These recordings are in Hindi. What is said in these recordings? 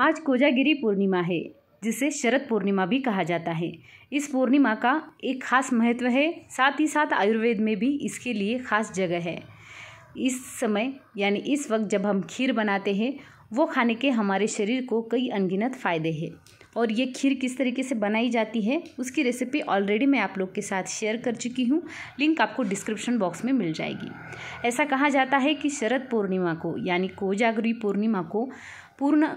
आज कोजागिरी पूर्णिमा है जिसे शरद पूर्णिमा भी कहा जाता है इस पूर्णिमा का एक खास महत्व है साथ ही साथ आयुर्वेद में भी इसके लिए खास जगह है इस समय यानी इस वक्त जब हम खीर बनाते हैं वो खाने के हमारे शरीर को कई अनगिनत फ़ायदे हैं और ये खीर किस तरीके से बनाई जाती है उसकी रेसिपी ऑलरेडी मैं आप लोग के साथ शेयर कर चुकी हूँ लिंक आपको डिस्क्रिप्शन बॉक्स में मिल जाएगी ऐसा कहा जाता है कि शरद पूर्णिमा को यानी कोजागरी पूर्णिमा को पूर्ण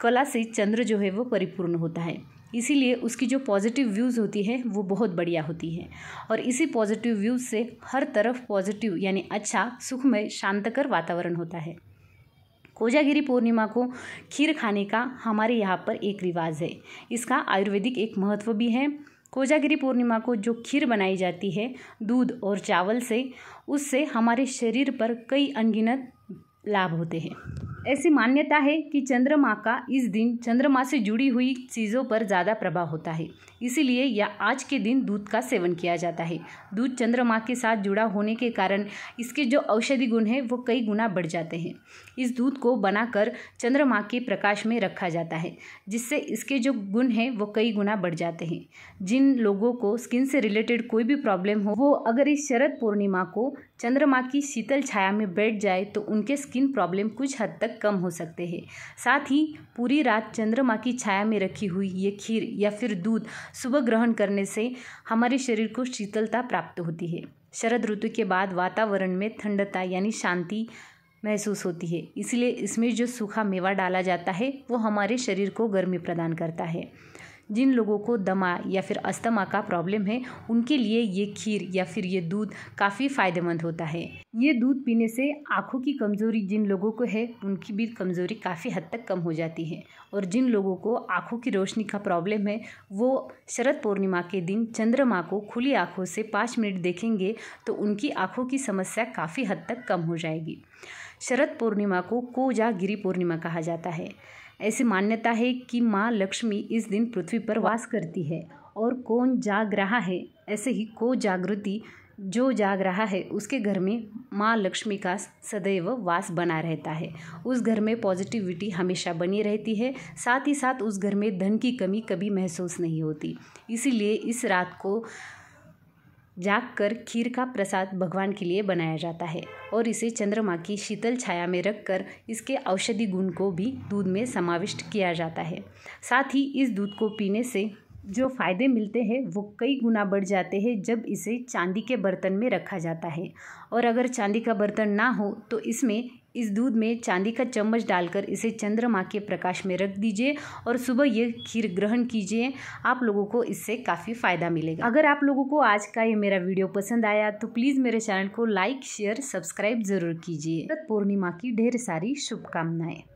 कला से चंद्र जो है वो परिपूर्ण होता है इसीलिए उसकी जो पॉजिटिव व्यूज़ होती है वो बहुत बढ़िया होती है और इसी पॉजिटिव व्यूज़ से हर तरफ पॉजिटिव यानी अच्छा सुखमय शांतकर वातावरण होता है कोजागिरी पूर्णिमा को खीर खाने का हमारे यहाँ पर एक रिवाज है इसका आयुर्वेदिक एक महत्व भी है कोजागिरी पूर्णिमा को जो खीर बनाई जाती है दूध और चावल से उससे हमारे शरीर पर कई अनगिनत लाभ होते हैं ऐसी मान्यता है कि चंद्रमा का इस दिन चंद्रमा से जुड़ी हुई चीज़ों पर ज़्यादा प्रभाव होता है इसीलिए यह आज के दिन दूध का सेवन किया जाता है दूध चंद्रमा के साथ जुड़ा होने के कारण इसके जो औषधि गुण हैं वो कई गुना बढ़ जाते हैं इस दूध को बनाकर चंद्रमा के प्रकाश में रखा जाता है जिससे इसके जो गुण हैं वो कई गुना बढ़ जाते हैं जिन लोगों को स्किन से रिलेटेड कोई भी प्रॉब्लम हो वो अगर इस शरद पूर्णिमा को चंद्रमा की शीतल छाया में बैठ जाए तो उनके स्किन प्रॉब्लम कुछ हद तक कम हो सकते हैं साथ ही पूरी रात चंद्रमा की छाया में रखी हुई ये खीर या फिर दूध सुबह ग्रहण करने से हमारे शरीर को शीतलता प्राप्त होती है शरद ऋतु के बाद वातावरण में ठंडता यानी शांति महसूस होती है इसलिए इसमें जो सूखा मेवा डाला जाता है वो हमारे शरीर को गर्मी प्रदान करता है जिन लोगों को दमा या फिर अस्थमा का प्रॉब्लम है उनके लिए ये खीर या फिर ये दूध काफ़ी फ़ायदेमंद होता है ये दूध पीने से आँखों की कमज़ोरी जिन लोगों को है उनकी भी कमज़ोरी काफ़ी हद तक कम हो जाती है और जिन लोगों को आँखों की रोशनी का प्रॉब्लम है वो शरद पूर्णिमा के दिन चंद्रमा को खुली आँखों से पाँच मिनट देखेंगे तो उनकी आँखों की समस्या काफ़ी हद तक कम हो जाएगी शरद पूर्णिमा को गिरी पूर्णिमा कहा जाता है ऐसी मान्यता है कि माँ लक्ष्मी इस दिन पृथ्वी पर वास करती है और कौन जाग रहा है ऐसे ही को जागृति जो जाग रहा है उसके घर में माँ लक्ष्मी का सदैव वास बना रहता है उस घर में पॉजिटिविटी हमेशा बनी रहती है साथ ही साथ उस घर में धन की कमी कभी महसूस नहीं होती इसीलिए इस रात को जाग कर खीर का प्रसाद भगवान के लिए बनाया जाता है और इसे चंद्रमा की शीतल छाया में रखकर इसके औषधि गुण को भी दूध में समाविष्ट किया जाता है साथ ही इस दूध को पीने से जो फ़ायदे मिलते हैं वो कई गुना बढ़ जाते हैं जब इसे चांदी के बर्तन में रखा जाता है और अगर चांदी का बर्तन ना हो तो इसमें इस दूध में चांदी का चम्मच डालकर इसे चंद्रमा के प्रकाश में रख दीजिए और सुबह ये खीर ग्रहण कीजिए आप लोगों को इससे काफ़ी फ़ायदा मिलेगा अगर आप लोगों को आज का ये मेरा वीडियो पसंद आया तो प्लीज़ मेरे चैनल को लाइक शेयर सब्सक्राइब ज़रूर कीजिए पूर्णिमा की ढेर सारी शुभकामनाएँ